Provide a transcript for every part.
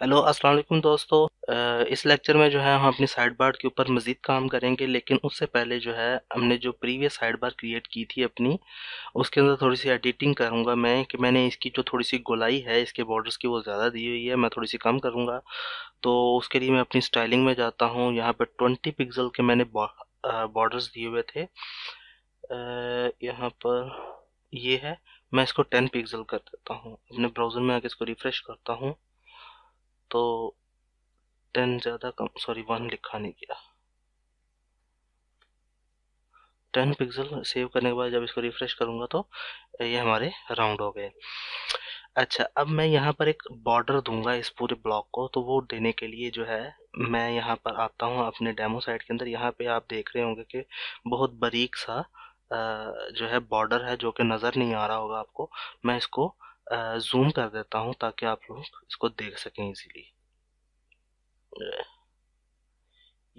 hello अस्सलाम वालेकुम दोस्तों इस लेक्चर में जो है हम अपनी साइड बार के ऊपर मज़ीद काम करेंगे लेकिन उससे पहले जो है हमने जो प्रीवियस साइड बार क्रिएट की थी अपनी उसके अंदर थोड़ी सी एडिटिंग करूँगा मैं कि मैंने इसकी जो थोड़ी सी गोलाई है इसके बॉर्डर्स की वो ज़्यादा दी हुई है मैं थोड़ी सी कम करूँगा तो उसके लिए मैं अपनी स्टाइलिंग में जाता हूँ यहाँ पर ट्वेंटी पिक्सल के मैंने बॉर्डर्स दिए हुए थे यहाँ पर ये यह है मैं इसको टेन पिक्सल कर देता हूँ अपने ब्राउज़र में आके इसको रिफ़्रेश करता हूँ तो टेन ज़्यादा कम सॉरी वन लिखा नहीं गया टेन पिक्सल सेव करने के बाद जब इसको रिफ्रेश करूँगा तो ये हमारे राउंड हो गए अच्छा अब मैं यहाँ पर एक बॉर्डर दूंगा इस पूरे ब्लॉक को तो वो देने के लिए जो है मैं यहाँ पर आता हूँ अपने डेमो साइट के अंदर यहाँ पे आप देख रहे होंगे कि बहुत बारीक सा जो है बॉर्डर है जो कि नज़र नहीं आ रहा होगा आपको मैं इसको जूम कर देता हूँ ताकि आप लोग इसको देख सकें इजीली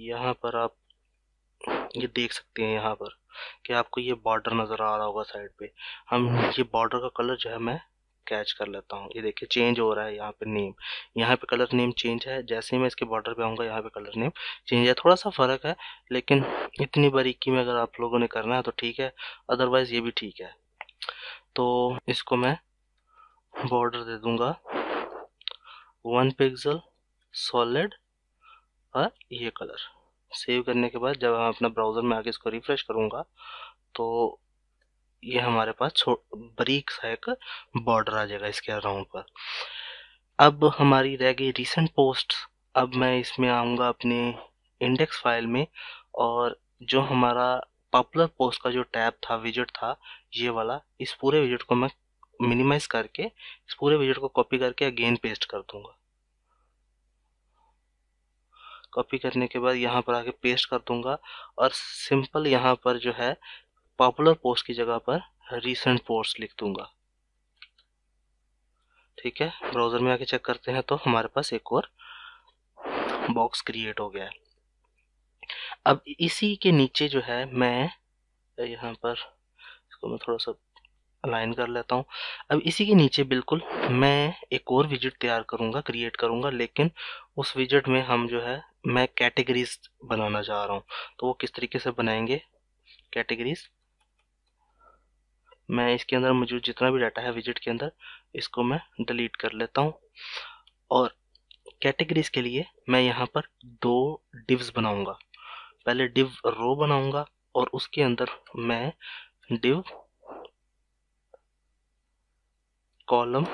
यहाँ पर आप ये देख सकते हैं यहाँ पर कि आपको ये बॉर्डर नज़र आ रहा होगा साइड पे हम ये बॉर्डर का कलर जो है मैं कैच कर लेता हूँ ये देखिए चेंज हो रहा है यहाँ पे नेम यहाँ पे कलर नेम चेंज है जैसे ही मैं इसके बॉर्डर पे आऊँगा यहाँ पे कलर नेम चेंज है थोड़ा सा फ़र्क है लेकिन इतनी बारीकी में अगर आप लोगों ने करना है तो ठीक है अदरवाइज़ ये भी ठीक है तो इसको मैं बॉर्डर दे दूंगा वन पिक्सल सॉलिड और ये कलर सेव करने के बाद जब हम अपना ब्राउज़र में आके इसको रिफ़्रेश करूँगा तो ये हमारे पास बरीक सा एक बॉर्डर आ जाएगा इसके अराउंड पर अब हमारी रह गई रिसेंट पोस्ट अब मैं इसमें आऊँगा अपने इंडेक्स फाइल में और जो हमारा पॉपुलर पोस्ट का जो टैब था विजिट था ये वाला इस पूरे विजिट को मैं मिनिमाइज करके इस पूरे विजेट को कॉपी करके अगेन पेस्ट कर दूंगा कॉपी करने के बाद यहाँ पर आके पेस्ट कर दूंगा और सिंपल यहाँ पर जो है पॉपुलर पोस्ट की जगह पर रीसेंट पोस्ट लिख दूंगा ठीक है ब्राउज़र में आके चेक करते हैं तो हमारे पास एक और बॉक्स क्रिएट हो गया है अब इसी के नीचे जो है मैं यहाँ पर इसको मैं थोड़ा सा अलाइन कर लेता हूँ अब इसी के नीचे बिल्कुल मैं एक और विजिट तैयार करूँगा क्रिएट करूँगा लेकिन उस विजिट में हम जो है मैं कैटेगरीज बनाना चाह रहा हूँ तो वो किस तरीके से बनाएंगे कैटेगरीज मैं इसके अंदर मौजूद जितना भी डाटा है विजिट के अंदर इसको मैं डिलीट कर लेता हूँ और कैटेगरीज के लिए मैं यहाँ पर दो डिव्स बनाऊँगा पहले डिव रो बनाऊँगा और उसके अंदर मैं डिव कॉलम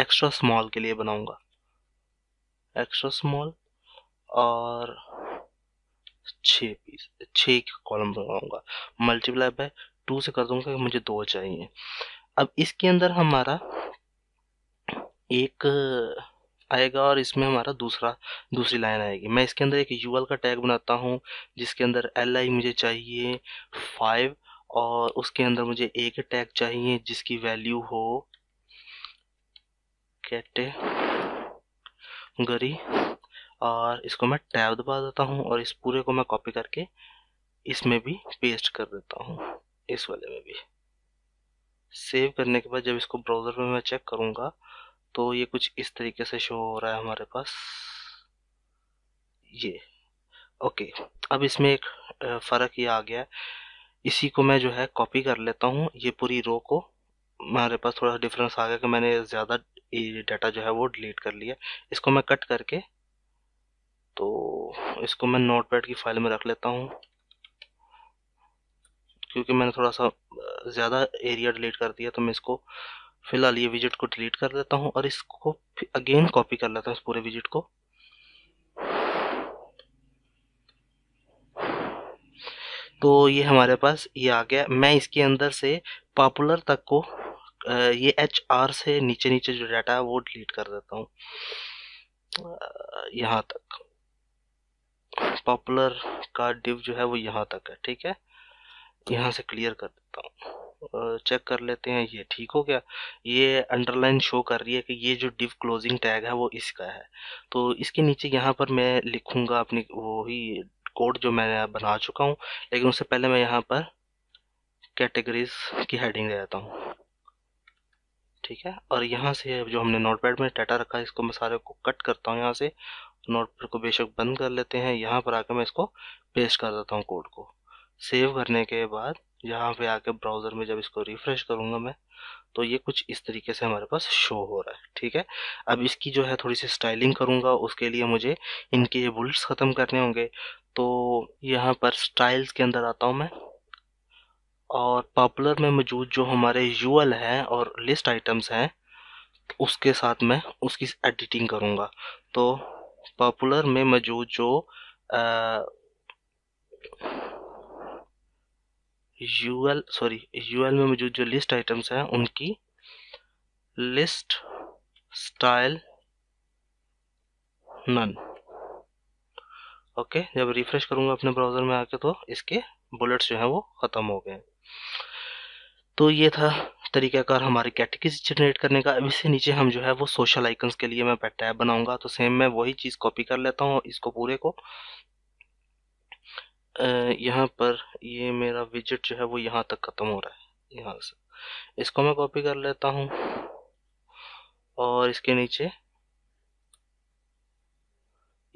एक्स्ट्रा स्मॉल के लिए बनाऊंगा एक्स्ट्रा स्मॉल और छः पीस छः कॉलम बनाऊंगा मल्टीप्लाई बाय टू से कर दूंगा मुझे दो चाहिए अब इसके अंदर हमारा एक आएगा और इसमें हमारा दूसरा दूसरी लाइन आएगी मैं इसके अंदर एक यू का टैग बनाता हूँ जिसके अंदर एल आई मुझे चाहिए फाइव और उसके अंदर मुझे एक टैग चाहिए जिसकी वैल्यू हो कैटेगरी और इसको मैं टैब दबा देता हूँ और इस पूरे को मैं कॉपी करके इसमें भी पेस्ट कर देता हूँ इस वाले में भी सेव करने के बाद जब इसको ब्राउज़र में मैं चेक करूँगा तो ये कुछ इस तरीके से शो हो रहा है हमारे पास ये ओके अब इसमें एक फ़र्क ये आ गया है इसी को मैं जो है कॉपी कर लेता हूँ ये पूरी रो को हमारे पास थोड़ा डिफरेंस आ गया कि मैंने ज़्यादा ये डाटा जो है वो डिलीट कर लिया इसको मैं कट करके तो इसको मैं नोटपैड की फाइल में रख लेता हूँ क्योंकि मैंने थोड़ा सा ज़्यादा एरिया डिलीट कर दिया तो मैं इसको फ़िलहाल ये विजिट को डिलीट कर देता हूँ और इसको अगेन कॉपी कर लेता हूँ इस पूरे विजिट को तो ये हमारे पास ये आ गया मैं इसके अंदर से पॉपुलर तक को ये एच आर से नीचे नीचे जो डाटा है वो डिलीट कर देता हूँ यहाँ तक पॉपुलर का डिव जो है वो यहाँ तक है ठीक है यहाँ से क्लियर कर देता हूँ चेक कर लेते हैं ये ठीक हो गया ये अंडरलाइन शो कर रही है कि ये जो डिव क्लोजिंग टैग है वो इसका है तो इसके नीचे यहाँ पर मैं लिखूँगा अपनी वो ही कोड जो मैं बना चुका हूँ लेकिन उससे पहले मैं यहाँ पर कैटेगरीज की हेडिंग दे देता हूँ ठीक है और यहाँ से जो हमने नोटपैड में डाटा रखा है इसको मैं सारे को कट करता हूँ यहाँ से नोटपैड को बेशक बंद कर लेते हैं यहाँ पर आकर मैं इसको पेस्ट कर देता हूँ कोड को सेव करने के बाद यहाँ पे आके ब्राउज़र में जब इसको रिफ़्रेश करूँगा मैं तो ये कुछ इस तरीके से हमारे पास शो हो रहा है ठीक है अब इसकी जो है थोड़ी सी स्टाइलिंग करूँगा उसके लिए मुझे इनके ये बुल्ट्स ख़त्म करने होंगे तो यहाँ पर स्टाइल्स के अंदर आता हूँ मैं और पॉपुलर में मौजूद जो हमारे यूएल हैं और लिस्ट आइटम्स हैं उसके साथ मैं उसकी एडिटिंग करूँगा तो पॉपुलर में मौजूद जो यूएल सॉरी यूएल में मौजूद जो लिस्ट आइटम्स हैं उनकी लिस्ट स्टाइल नन ओके जब रिफ्रेश करूँगा अपने ब्राउज़र में आके तो इसके बुलेट्स जो है वो ख़त्म हो गए तो ये था तरीकाकार हमारे कैटेगरीज जनरेट करने का अब इससे नीचे हम जो है वो सोशल आइकन्स के लिए मैं बैक टैब बनाऊंगा तो सेम मैं वही चीज़ कॉपी कर लेता हूँ इसको पूरे को यहाँ पर ये मेरा विजिट जो है वो यहाँ तक ख़त्म हो रहा है यहाँ से इसको मैं कॉपी कर लेता हूँ और इसके नीचे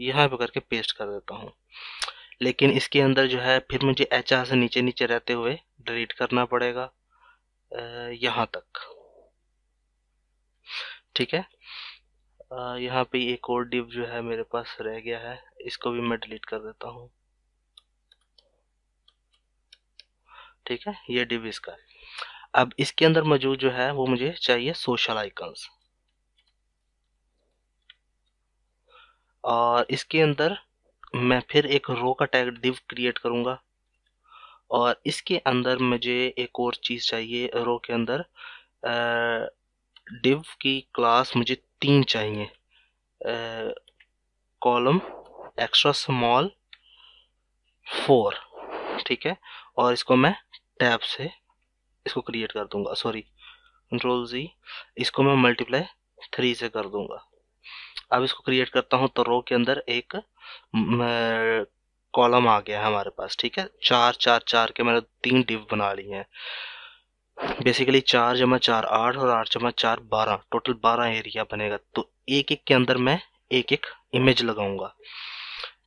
यहाँ पर करके पेस्ट कर देता हूँ लेकिन इसके अंदर जो है फिर मुझे एच आर से नीचे नीचे रहते हुए डिलीट करना पड़ेगा यहाँ तक ठीक है यहाँ पे एक और डिप जो है मेरे पास रह गया है इसको भी मैं डिलीट कर देता हूँ ठीक है ये डिप इसका है अब इसके अंदर मौजूद जो है वो मुझे चाहिए सोशल आइकन्स और इसके अंदर मैं फिर एक रो का टैग डिव क्रिएट करूँगा और इसके अंदर मुझे एक और चीज़ चाहिए रो के अंदर डिव की क्लास मुझे तीन चाहिए कॉलम एक्स्ट्रा स्मॉल फोर ठीक है और इसको मैं टैब से इसको क्रिएट कर दूंगा सॉरी कंट्रोल जी इसको मैं मल्टीप्लाई थ्री से कर दूंगा अब इसको क्रिएट करता हूँ तो रो के अंदर एक कॉलम आ गया है हमारे पास ठीक है चार चार चार के मैंने तीन डिव बना ली हैं बेसिकली चार जमा चार आठ और आठ जमा चार बारह टोटल बारह एरिया बनेगा तो एक एक के अंदर मैं एक एक इमेज लगाऊंगा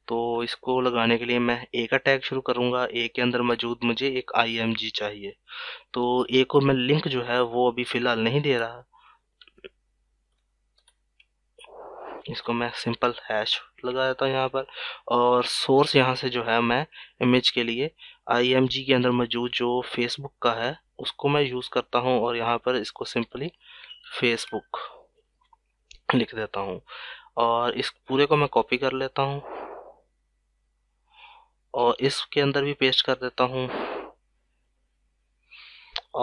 तो इसको लगाने के लिए मैं ए का टैग शुरू करूंगा ए के अंदर मौजूद मुझे एक आई चाहिए तो ए को मैं लिंक जो है वो अभी फ़िलहाल नहीं दे रहा इसको मैं सिंपल हैश लगा देता हूँ यहाँ पर और सोर्स यहाँ से जो है मैं इमेज के लिए आई के अंदर मौजूद जो फेसबुक का है उसको मैं यूज़ करता हूँ और यहाँ पर इसको सिंपली फेसबुक लिख देता हूँ और इस पूरे को मैं कॉपी कर लेता हूँ और इसके अंदर भी पेस्ट कर देता हूँ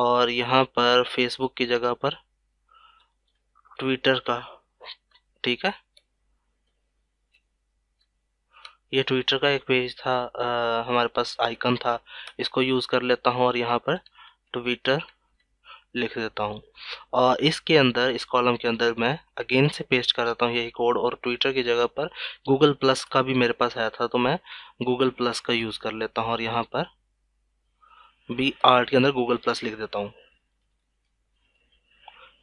और यहाँ पर फेसबुक की जगह पर ट्विटर का ठीक है ये ट्विटर का एक पेज था आ, हमारे पास आइकन था इसको यूज़ कर लेता हूँ और यहाँ पर ट्विटर लिख देता हूँ और इसके अंदर इस कॉलम के अंदर मैं अगेन से पेस्ट कर देता हूँ यही कोड और ट्विटर की जगह पर गूगल प्लस का भी मेरे पास आया था तो मैं गूगल प्लस का यूज़ कर लेता हूँ और यहाँ पर बी आर्ट के अंदर गूगल प्लस लिख देता हूँ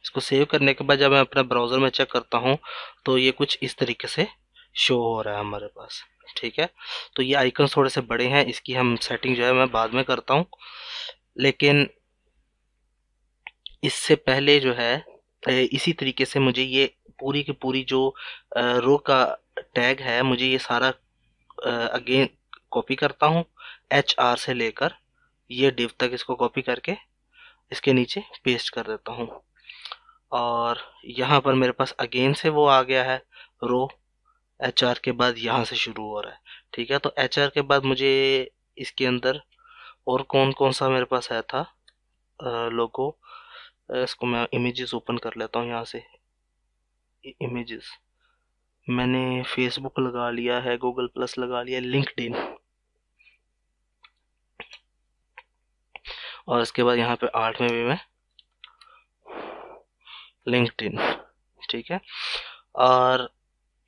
इसको सेव करने के बाद जब मैं अपना ब्राउज़र में चेक करता हूँ तो ये कुछ इस तरीके से शो हो रहा है हमारे पास ठीक है तो ये आइकन थोड़े से बड़े हैं इसकी हम सेटिंग जो है मैं बाद में करता हूँ लेकिन इससे पहले जो है इसी तरीके से मुझे ये पूरी की पूरी जो रो का टैग है मुझे ये सारा अगेन कॉपी करता हूँ एच आर से लेकर ये डिव तक इसको कॉपी करके इसके नीचे पेस्ट कर देता हूँ और यहाँ पर मेरे पास अगेन से वो आ गया है रो एच आर के बाद यहाँ से शुरू हो रहा है ठीक है तो एच आर के बाद मुझे इसके अंदर और कौन कौन सा मेरे पास आया था लोगो इसको मैं इमेजेस ओपन कर लेता हूँ यहाँ से इमेजेस मैंने फेसबुक लगा लिया है गूगल प्लस लगा लिया लिंकड और इसके बाद यहाँ पे आर्ट में भी मैं लिंकड ठीक है और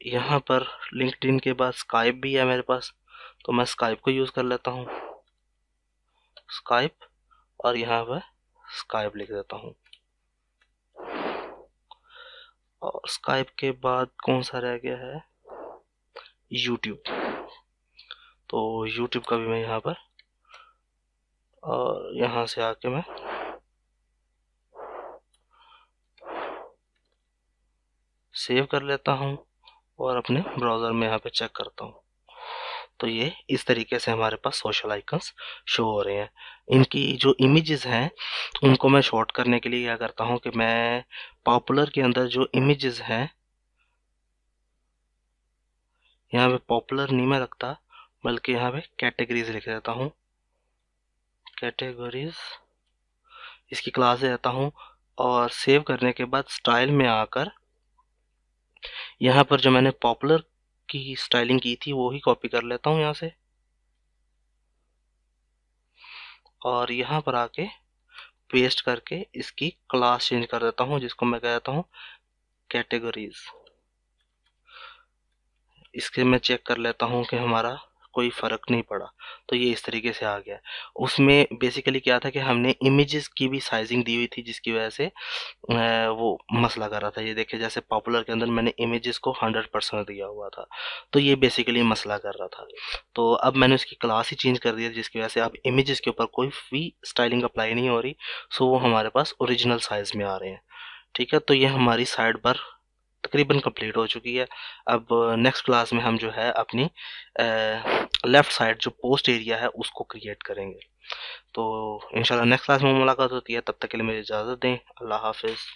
यहाँ पर लिंकड के बाद स्काइप भी है मेरे पास तो मैं स्काइप को यूज़ कर लेता हूँ स्काइप और यहाँ पर स्काइप लिख देता हूँ और स्काइप के बाद कौन सा रह गया है यूट्यूब तो यूट्यूब का भी मैं यहाँ पर और यहाँ से आके मैं सेव कर लेता हूँ और अपने ब्राउज़र में यहाँ पे चेक करता हूँ तो ये इस तरीके से हमारे पास सोशल आइकन्स शो हो रहे हैं इनकी जो इमेजेस हैं उनको मैं शॉर्ट करने के लिए क्या करता हूँ कि मैं पॉपुलर के अंदर जो इमेजेस हैं यहाँ पे पॉपुलर नहीं मैं रखता बल्कि यहाँ पे कैटेगरीज लिख देता हूँ कैटेगरीज इसकी क्लास देता हूँ और सेव करने के बाद स्टाइल में आकर यहाँ पर जो मैंने पॉपुलर की स्टाइलिंग की थी वो ही कॉपी कर लेता हूँ यहाँ से और यहाँ पर आके पेस्ट करके इसकी क्लास चेंज कर देता हूँ जिसको मैं कहता हूँ कैटेगरीज इसके मैं चेक कर लेता हूँ कि हमारा कोई फ़र्क नहीं पड़ा तो ये इस तरीके से आ गया उसमें बेसिकली क्या था कि हमने इमेजेस की भी साइजिंग दी हुई थी जिसकी वजह से वो मसला कर रहा था ये देखिए जैसे पॉपुलर के अंदर मैंने इमेजेस को हंड्रेड परसेंट दिया हुआ था तो ये बेसिकली मसला कर रहा था तो अब मैंने उसकी क्लास ही चेंज कर दिया जिसकी वजह से अब इमेजेस के ऊपर कोई भी स्टाइलिंग अप्लाई नहीं हो रही सो वो हमारे पास ओरिजिनल साइज़ में आ रहे हैं ठीक है तो ये हमारी साइड पर तकरीबन कंप्लीट हो चुकी है अब नेक्स्ट क्लास में हम जो है अपनी लेफ़्ट साइड जो पोस्ट एरिया है उसको क्रिएट करेंगे तो इंशाल्लाह नेक्स्ट क्लास में मुलाकात होती है तब तक के लिए मेरी इजाज़त दें अल्लाह हाफिज़